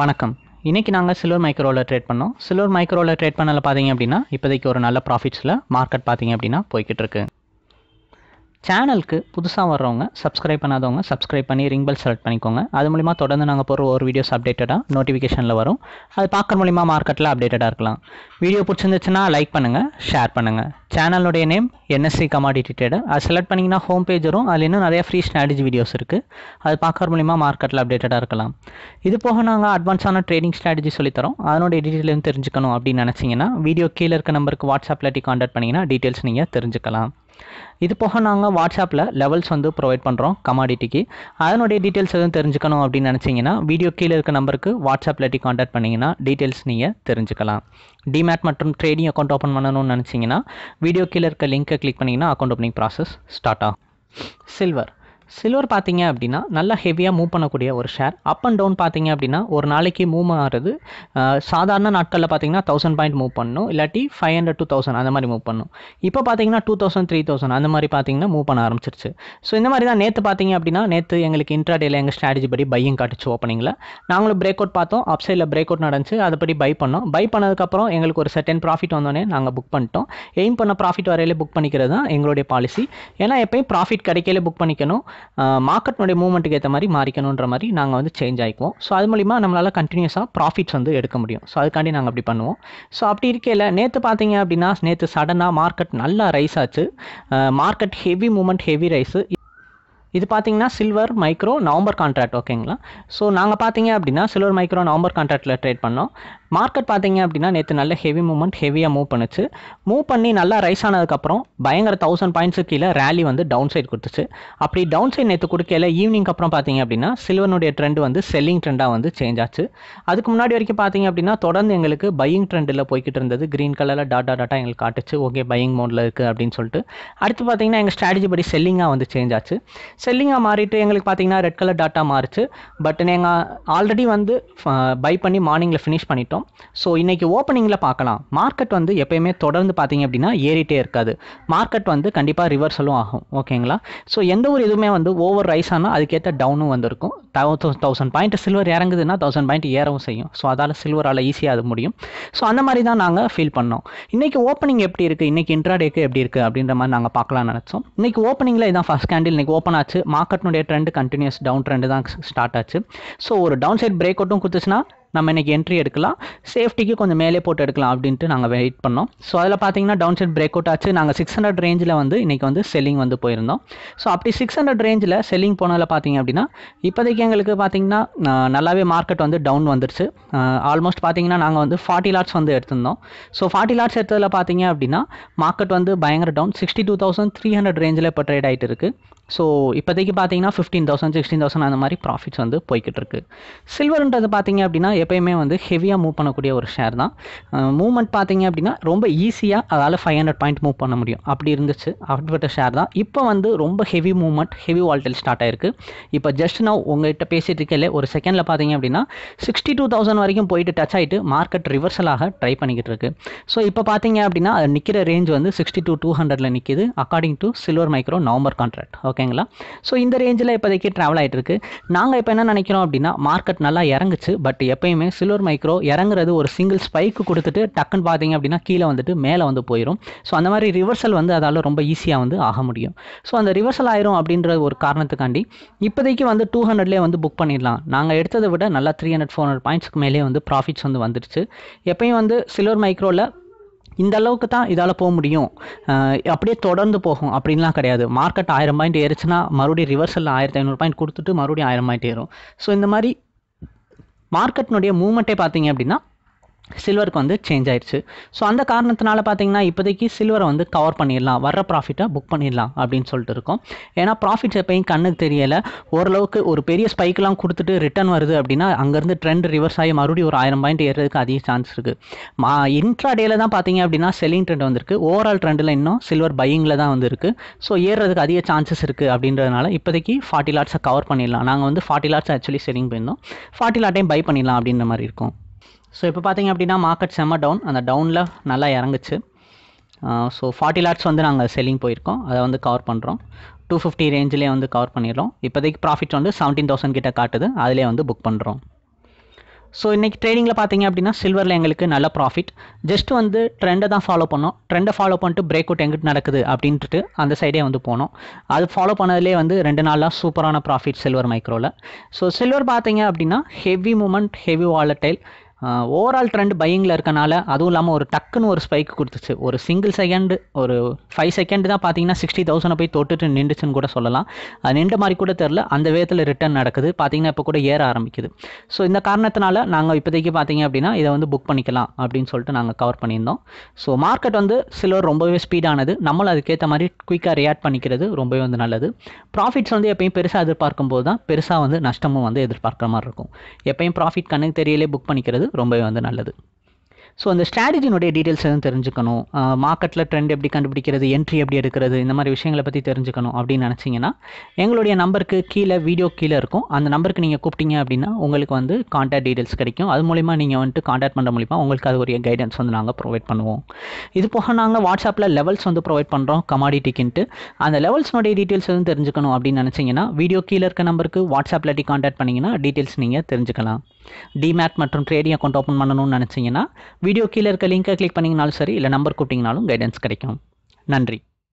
வணக்கம் இன்றைக்கி நாங்கள் சில்வர் மைக்ரோவில் ட்ரேட் பண்ணோம் சில்வர் மைக்ரோவில் ட்ரேட் பண்ணல பார்த்தீங்க அப்படின்னா இப்போதைக்கு ஒரு நல்ல ப்ராஃபிட்ஸில் மார்க்கெட் பார்த்தீங்க அப்படின்னா போய்கிட்டு இருக்கு சேனலுக்கு புதுசாக வர்றவங்க சப்ஸ்கிரைப் பண்ணாதவங்க சப்ஸ்கிரைப் பண்ணி ரிங் பெல் செலக்ட் பண்ணிக்கோங்க அது மூலிமா தொடர்ந்து நாங்கள் போகிற ஒரு வீடியோஸ் அப்டேட்டடாக நோட்டிஃபிகேஷனில் வரும் அது பார்க்குற மூலிமா மார்க்கெட்டில் அப்டேட்டடாக இருக்கலாம் வீடியோ பிடிச்சிருந்துச்சுன்னா லைக் பண்ணுங்கள் ஷேர் பண்ணுங்கள் சேனலுடைய நேம் என்எஸ்சி கமாடிட்டி ட்ரேடர் அது செலக்ட் பண்ணிங்கன்னா ஹோம் பேஜ் வரும் அதில் இன்னும் நிறைய ஃப்ரீ ஸ்ட்ராட்டஜி வீடியோஸ் இருக்குது அது பார்க்குற மூலிமா மார்க்கெட்டில் அப்டேட்டடாக இருக்கலாம் இது போக நாங்கள் அட்வான்ஸான ட்ரேடிங் ஸ்ட்ராட்டஜி சொல்லித்தரோம் அதனுடைய டீட்டெயிலும் தெரிஞ்சுக்கணும் அப்படின்னு நினச்சிங்கன்னா வீடியோ கீழே இருக்க நம்பருக்கு வாட்ஸ்அப்பில் இல்லாட்டி கான்டாக்ட் பண்ணிங்கன்னா டீட்டெயில்ஸ் நீங்கள் தெரிஞ்சுக்கலாம் இது போக நாங்கள் வாட்ஸ்அப்பில் லெவல்ஸ் வந்து ப்ரொவைட் பண்ணுறோம் கமாடிட்டிக்கு அதனுடைய டீட்டெயில்ஸ் எதுவும் தெரிஞ்சுக்கணும் அப்படின்னு நினச்சிங்கன்னா வீடியோ கீழே இருக்க நம்பருக்கு வாட்ஸ்அப்பில் எட்டி காண்டாக்ட் பண்ணிங்கன்னா டீட்டெயில்ஸ் நீங்கள் தெரிஞ்சுக்கலாம் டிமேட் மற்றும் ட்ரேடிங் அக்கௌண்ட் ஓப்பன் பண்ணணும்னு நினச்சிங்கன்னா வீடியோ கீழே இருக்க லிங்க்கை கிளிக் பண்ணிங்கன்னா அக்கௌண்ட் ஓப்பனிங் ப்ராசஸ் ஸ்டார்ட் ஆகும் சில்வர் சில்வர் பார்த்தீங்க அப்படின்னா நல்லா ஹெவியாக மூவ் பண்ணக்கூடிய ஒரு ஷேர் அப் அண்ட் டவுன் பார்த்தீங்க அப்படின்னா ஒரு நாளைக்கு மூவ் ஆகிறது சாதாரண நாட்களில் பார்த்தீங்கன்னா தௌசண்ட் பாயிண்ட் மூவ் பண்ணணும் இல்லாட்டி ஃபைவ் ஹண்ட்ரட் டூ தௌசண்ட் அந்த மாதிரி மூவ் பண்ணும் இப்போ பார்த்தீங்கன்னா டூ தௌசண்ட் த்ரீ தௌசண்ட் அந்த மாதிரி பார்த்தீங்கன்னா மூவ் பண்ண ஆரம்பிச்சிருச்சு ஸோ இந்த மாதிரி தான் நேற்று பார்த்தீங்க அப்படின்னா நேற்று எங்களுக்கு இன்ட்ராடேல எங்கள் ஸ்ட்ராட்டஜி படி பையும் காட்டுச்சு ஓப்பனிங்கில் நாங்களும் பிரேக் அவுட் பார்த்தோம் அப் சைடில் பிரேக் அவுட் நடந்துச்சு அதுபடி பை பண்ணோம் பை பண்ணதுக்கப்புறம் எங்களுக்கு ஒரு செட்டன் ப்ராஃபிட் வந்தோடனே நாங்கள் புக் பண்ணிட்டோம் எய்ம் பண்ண ப்ராஃபிட் வரையிலே புக் பண்ணிக்கிறது தான் எங்களுடைய பாலிசி ஏன்னா எப்பயும் ப்ராஃபிட் கிடைக்கல புக் பண்ணிக்கணும் மார்க்கெட்னுடைய மூவ்மெண்ட்டுக்கு ஏற்ற மாதிரி மாறிக்கணுன்ற மாதிரி நாங்கள் வந்து சேஞ்ச் ஆகிக்குவோம் ஸோ அது மூலிமா நம்மளால் கண்டினியூஸாக ப்ராஃபிட்ஸ் வந்து எடுக்க முடியும் ஸோ அதுக்காண்டி நாங்கள் அப்படி பண்ணுவோம் ஸோ அப்படி இருக்கையில் நேற்று பார்த்தீங்க அப்படின்னா நேற்று சடனாக மார்க்கெட் நல்லா ரைஸ் ஆச்சு market heavy movement heavy rise இது பார்த்தீங்கன்னா சில்வர் மைக்ரோ நவம்பர் கான்ட்ராக்ட் ஓகேங்களா ஸோ நாங்கள் பார்த்தீங்க அப்படின்னா சில்வர் மைக்ரோ நவம்பர் கான்ட்ராக்டில் ட்ரேட் பண்ணோம் மார்க்கெட் பார்த்தீங்க அப்படின்னா நேற்று நல்ல ஹெவி மூவ்மெண்ட் ஹெவியாக மூவ் பண்ணுச்சு மூவ் பண்ணி நல்லா ரைஸ் ஆனதுக்கப்புறம் பயங்கர தௌசண்ட் பாயிண்ட்ஸு கீழே ரேலி வந்து டவுன் சைட் கொடுத்துச்சு அப்படி டவுன் சைட் நேற்று கொடுக்கல ஈவினிங் அப்புறம் பார்த்தீங்க அப்படின்னா சில்வனுடைய ட்ரெண்ட் வந்து செல்லிங் ட்ரெண்டாக வந்து சேஞ்ச் ஆச்சு அதுக்கு முன்னாடி வரைக்கும் பார்த்தீங்க அப்படின்னா தொடர்ந்து எங்களுக்கு பையிங் ட்ரெண்டில் போய்கிட்டு இருந்தது க்ரீன் கலரில் டாட்டா டாட்டா எங்களுக்கு காட்டுச்சு ஓகே பையிங் மோடில் இருக்குது அப்படின்னு சொல்லிட்டு அடுத்து பார்த்தீங்கன்னா எங்கள் ஸ்ட்ராட்டஜி படி செல்லிங்காக வந்து சேஞ்ச் ஆச்சு செல்லிங்காக மாறிட்டு எங்களுக்கு பார்த்தீங்கன்னா ரெட் கலர் டாட்டா மாறிச்சு பட் நாங்கள் ஆல்ரெடி வந்து பை பண்ணி மார்னிங்கில் ஃபினிஷ் பண்ணிட்டோம் போகிறோம் ஸோ இன்றைக்கி ஓப்பனிங்கில் பார்க்கலாம் மார்க்கெட் வந்து எப்பயுமே தொடர்ந்து பார்த்தீங்க அப்படின்னா ஏறிட்டே இருக்காது மார்க்கெட் வந்து கண்டிப்பாக ரிவர்சலும் ஆகும் ஓகேங்களா ஸோ எந்த ஒரு இதுவுமே வந்து ஓவர் ரைஸ் ஆனால் அதுக்கேற்ற டவுனும் வந்திருக்கும் தௌசண்ட் பாயிண்ட் சில்வர் இறங்குதுன்னா தௌசண்ட் பாயிண்ட் ஏறவும் செய்யும் ஸோ அதால் சில்வரால் ஈஸியாக அது முடியும் ஸோ அந்த மாதிரி தான் நாங்கள் ஃபீல் பண்ணோம் இன்னைக்கு ஓப்பனிங் எப்படி இருக்குது இன்றைக்கி இன்ட்ராடேக்கு எப்படி இருக்குது அப்படின்ற மாதிரி நாங்கள் பார்க்கலாம் நினச்சோம் இன்றைக்கி ஓப்பனிங்கில் இதான் ஃபஸ்ட் கேண்டில் இன்றைக்கி ஓப்பன் ஆச்சு மார்க்கெட்னுடைய ட்ரெண்ட் கண்டினியூஸ் டவுன் ட்ரெண்டு தான் ஸ்டார்ட் ஆச்சு ஸோ ஒரு டவுன் சைட் பிரேக் அவுட்டும் கொடுத்துச்சுன்னா நம்ம இன்றைக்கி என்ட்ரி எடுக்கலாம் சேஃப்டிக்கு கொஞ்சம் மேலே போட்டு எடுக்கலாம் அப்படின்ட்டு நாங்கள் வெயிட் பண்ணோம் ஸோ அதில் பார்த்தீங்கன்னா டவுன் சைட் பிரேக் அவுட் ஆச்சு நாங்கள் சிக்ஸ் ஹண்ட்ரட் ரேஞ்சில் வந்து இன்றைக்கி வந்து செல்லிங் வந்து போயிருந்தோம் ஸோ அப்படி சிக்ஸ் ஹண்ட்ரட் ரேஞ்சில் செல்லிங் போனதில் பார்த்தீங்க அப்படின்னா இப்போதைக்கு எங்களுக்கு பார்த்தீங்கன்னா நல்லாவே மார்க்கெட் வந்து டவுன் வந்துருச்சு ஆல்மோஸ்ட் பார்த்தீங்கன்னா நாங்கள் வந்து ஃபார்ட்டி லாட்ஸ் வந்து எடுத்திருந்தோம் ஸோ ஃபார்ட்டி லாட்ஸ் எடுத்ததில் பார்த்தீங்க அப்படின்னா மார்க்கெட் வந்து பயங்கர down sixty two thousand three hundred ரேஞ்சில் இப்போ ட்ரேட் ஆகிட்டு இருக்குது ஸோ இப்போதைக்கு பார்த்தீங்கன்னா ஃபிஃப்டீன் தௌசண்ட் சிக்ஸ்டீன் தௌசண்ட் அந்த மாதிரி ப்ராஃபிட்ஸ் வந்து போய்கிட்டு இருக்கு சில்வர்ன்றது பார்த்தீங்க அப்படின்னா எப்பயுமே வந்து ஹெவியாக மூவ் பண்ணக்கூடிய ஒரு ஷேர் தான் மூவ்மெண்ட் பார்த்தீங்க அப்படின்னா ரொம்ப ஈஸியாக அதால் ஃபைவ் ஹண்ட்ரட் பாயிண்ட் மூவ் பண்ண முடியும் அப்படி இருந்துச்சு அப்படிப்பட்ட ஷேர் தான் இப்போ வந்து ரொம்ப heavy movement heavy volatile start ஆயிருக்கு இப்போ ஜஸ்ட் நான் உங்கள்கிட்ட பேசிட்டு இருக்கல ஒரு செகண்டில் பார்த்தீங்க அப்படின்னா சிக்ஸ்டி டூ தௌசண்ட் வரைக்கும் போயிட்டு டச் ஆகிட்டு மார்க்கெட் ரிவர்சலாக ட்ரை பண்ணிக்கிட்டு இருக்கு ஸோ இப்போ பார்த்தீங்க அப்படின்னா அது நிற்கிற ரேஞ்ச் வந்து சிக்ஸ்டி டூ டூ ஹண்ட்ரட்ல நிற்கிது according to silver micro November contract okay ஓகேங்களா ஸோ இந்த ரேஞ்சில் இப்போதைக்கு ட்ராவல் ஆகிட்டு நாங்கள் இப்போ என்ன நினைக்கிறோம் அப்படின்னா மார்க்கெட் நல்லா இறங்குச்சு பட் எப்பயுமே சில்வர் மைக்ரோ இறங்குறது ஒரு சிங்கிள் ஸ்பைக்கு கொடுத்துட்டு டக்குன்னு பார்த்தீங்க அப்படின்னா கீழே வந்துட்டு மேலே வந்து போயிடும் ஸோ அந்த மாதிரி ரிவர்சல் வந்து அதால் ரொம்ப ஈஸியாக வந்து ஆக முடியும் ஸோ அந்த ரிவர்சல் ஆயிரும் அப்படின்ற ஒரு காரணத்துக்காண்டி இப்போதைக்கு வந்து டூ ஹண்ட்ரட்லேயே வந்து புக் பண்ணிடலாம் நாங்கள் எடுத்ததை விட நல்லா த்ரீ ஹண்ட்ரட் ஃபோர் ஹண்ட்ரட் பாயிண்ட்ஸ்க்கு மேலே வந்து ப்ராஃபிட்ஸ் வந்து வந்துடுச்சு எப்பயும் வந்து சில்வர் மைக்ரோவில் இந்த அளவுக்கு தான் இதால் போக முடியும் அப்படியே தொடர்ந்து போகும் அப்படின்லாம் கிடையாது மார்க்கெட் ஆயிரம் பாயிண்ட் ஏறிச்சுன்னா மறுபடியும் ரிவர்சலில் ஆயிரத்தி ஐநூறு பாயிண்ட் கொடுத்துட்டு மறுபடியும் ஆயிரம் பாயிண்ட் ஏறும் ஸோ இந்த மாதிரி மார்க்கெட்னுடைய மூவ்மெண்ட்டே பார்த்தீங்க அப்படின்னா சில்வருக்கு வந்து சேஞ்ச் ஆயிடுச்சு ஸோ அந்த காரணத்தினால பார்த்தீங்கன்னா இப்போதைக்கு சில்வரை வந்து கவர் பண்ணிடலாம் வர்ற ப்ராஃபிட்டை புக் பண்ணிடலாம் அப்படின்னு சொல்லிட்டு இருக்கோம் ஏன்னா ப்ராஃபிட்ஸ் எப்பயும் கண்ணுக்கு தெரியலை ஓரளவுக்கு ஒரு பெரிய ஸ்பைக்கெலாம் கொடுத்துட்டு ரிட்டர்ன் வருது அப்படின்னா அங்கேருந்து ட்ரெண்ட் ரிவர்ஸ் ஆகி மறுபடியும் ஒரு ஆயிரம் பாயிண்ட் ஏறதுக்கு அதிக சான்ஸ் இருக்குது மா இன்ட்ரா டேல தான் பார்த்தீங்க அப்படின்னா செல்லிங் ட்ரெண்ட் வந்திருக்கு ஓவரால் ட்ரெண்டில் இன்னும் சில்வர் பையிங்கில் தான் வந்துருக்கு ஸோ ஏறுறதுக்கு அதிக சான்சஸ் இருக்குது அப்படின்றதுனால இப்போதைக்கு ஃபார்ட்டி லாட்ஸை கவர் பண்ணிடலாம் நாங்கள் வந்து ஃபார்ட்டி லாட்ஸ் ஆக்சுவலி செல்லிங் போயிருந்தோம் ஃபார்ட்டி லாட்டையும் பை பண்ணிடலாம் அப்படின்ற மாதிரி இருக்கும் ஸோ இப்போ பார்த்தீங்க அப்படின்னா மார்க்கெட் செம்ம டவுன் அந்த டவுனில் நல்லா இறங்குச்சு ஸோ ஃபார்ட்டி லேக்ஸ் வந்து நாங்கள் செல்லிங் போயிருக்கோம் அதை வந்து கவர் பண்ணுறோம் டூ ஃபிஃப்டி ரேஞ்சிலே வந்து கவர் பண்ணிடுறோம் இப்போதைக்கு ப்ராஃபிட் வந்து செவன்டீன் தௌசண்ட் கிட்ட காட்டுது அதிலே வந்து புக் பண்ணுறோம் ஸோ இன்றைக்கி ட்ரேடிங்கில் பார்த்தீங்க அப்படின்னா சில்வரில் எங்களுக்கு நல்ல ப்ராஃபிட் ஜஸ்ட் வந்து ட்ரெண்டை தான் ஃபாலோ பண்ணோம் ட்ரெண்டை ஃபாலோ பண்ணிட்டு பிரேக் அவுட் எங்கிட்டு நடக்குது அப்படின்ட்டு அந்த சைடே வந்து போனோம் அது ஃபாலோ பண்ணதுலேயே வந்து ரெண்டு நாளாக சூப்பரான ப்ராஃபிட் சில்வர் மைக்ரோவில் ஸோ சில்வர் பார்த்தீங்க அப்படின்னா heavy moment heavy volatile overall trend பையிங்கில் இருக்கனால அதுவும் இல்லாமல் ஒரு டக்குன்னு ஒரு ஸ்பைக் கொடுத்துச்சு ஒரு சிங்கிள் செகண்ட் ஒரு ஃபைவ் செகண்ட் தான் பார்த்தீங்கன்னா சிக்ஸ்டி தௌசண்ட் போய் தொட்டுட்டு நின்றுச்சுன்னு கூட சொல்லலாம் அது நின்ற மாதிரி கூட தெரில அந்த விதத்தில் ரிட்டர்ன் நடக்குது பார்த்தீங்கன்னா இப்போ கூட ஏற ஆரம்பிக்குது ஸோ இந்த காரணத்தினால நாங்கள் இப்போதைக்கு பார்த்தீங்க அப்படின்னா இதை வந்து புக் பண்ணிக்கலாம் அப்படின்னு சொல்லிட்டு நாங்கள் கவர் பண்ணியிருந்தோம் ஸோ மார்க்கெட் வந்து சிலர் ரொம்பவே ஸ்பீடானது நம்மளும் அதுக்கேற்ற மாதிரி குயிக்காக ரியாக்ட் பண்ணிக்கிறது ரொம்பவே வந்து நல்லது ப்ராஃபிட்ஸ் வந்து எப்பயும் பெருசாக எதிர்பார்க்கும் போது தான் பெருசாக வந்து நஷ்டமும் வந்து எதிர்பார்க்குற மாதிரி இருக்கும் எப்பயும் ப்ராஃபிட் கண்ணுக்கு தெரியலே புக் பண்ணிக்கிறது ரொம்பவே வந்து நல்லது ஸோ அந்த ஸ்ட்ராட்டஜினுடைய டீட்டெயில்ஸ் எதுவும் தெரிஞ்சுக்கணும் மார்க்கெட்டில் ட்ரெண்ட் எப்படி கண்டுபிடிக்கிறது என்ட்ரி எப்படி எடுக்கிறது இந்த மாதிரி விஷயங்களை பற்றி தெரிஞ்சுக்கணும் அப்படின்னு நினச்சிங்கன்னா எங்களுடைய நம்பருக்கு கீழே வீடியோ கீழே இருக்கும் அந்த நம்பருக்கு நீங்கள் கூப்பிட்டீங்க அப்படின்னா உங்களுக்கு வந்து காண்டாக்ட் டீட்டெயில்ஸ் கிடைக்கும் அது மூலிமா நீங்கள் வந்துட்டு காண்டாக்ட் பண்ணுற மூலிமா உங்களுக்கு அது ஒரு கைடன்ஸ் வந்து நாங்கள் ப்ரொவைட் பண்ணுவோம் இது போக நாங்கள் வாட்ஸ்அப்பில் லெவல்ஸ் வந்து ப்ரொவைட் பண்ணுறோம் கமாடிட்டிக்குன்ட்டு அந்த லெவல்ஸ்னுடைய டீட்டெயில்ஸ் எதுவும் தெரிஞ்சுக்கணும் அப்படின்னு நினச்சிங்கன்னா வீடியோ கீழே இருக்க நம்பருக்கு வாட்ஸ்அப்பில் காண்டாக்ட் பண்ணிங்கன்னா டீட்டெயில்ஸ் நீங்கள் தெரிஞ்சுக்கலாம் டிமேட் மற்றும் ட்ரேடிங் அக்கௌண்ட் ஓப்பன் பண்ணணும்னு நினச்சிங்கன்னா வீடியோ கீழே இருக்க லிங்கை கிளிக் பண்ணிங்கனாலும் சரி இல்லை நம்பர் கூப்பிட்டிங்கனாலும் கைடன்ஸ் கிடைக்கும் நன்றி